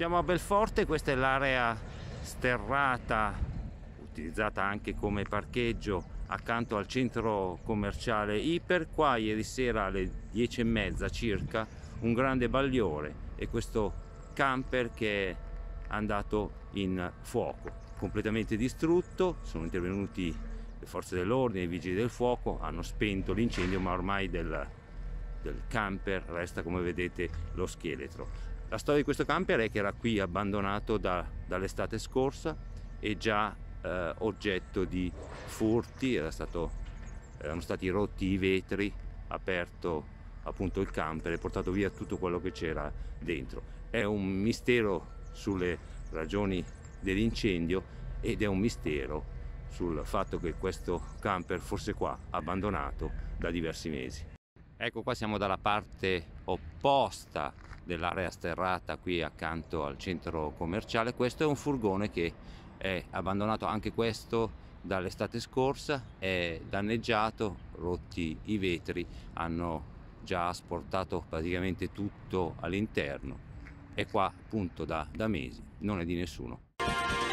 Siamo a Belforte, questa è l'area sterrata utilizzata anche come parcheggio accanto al centro commerciale Iper. Qua ieri sera alle 10 e mezza circa un grande bagliore e questo camper che è andato in fuoco, completamente distrutto, sono intervenuti le forze dell'ordine, i vigili del fuoco, hanno spento l'incendio ma ormai del, del camper resta come vedete lo scheletro. La storia di questo camper è che era qui abbandonato da, dall'estate scorsa e già eh, oggetto di furti, stato, erano stati rotti i vetri, aperto appunto il camper e portato via tutto quello che c'era dentro. È un mistero sulle ragioni dell'incendio ed è un mistero sul fatto che questo camper fosse qua abbandonato da diversi mesi. Ecco qua siamo dalla parte opposta dell'area sterrata qui accanto al centro commerciale. Questo è un furgone che è abbandonato anche questo dall'estate scorsa, è danneggiato, rotti i vetri, hanno già asportato praticamente tutto all'interno È qua appunto da, da mesi non è di nessuno.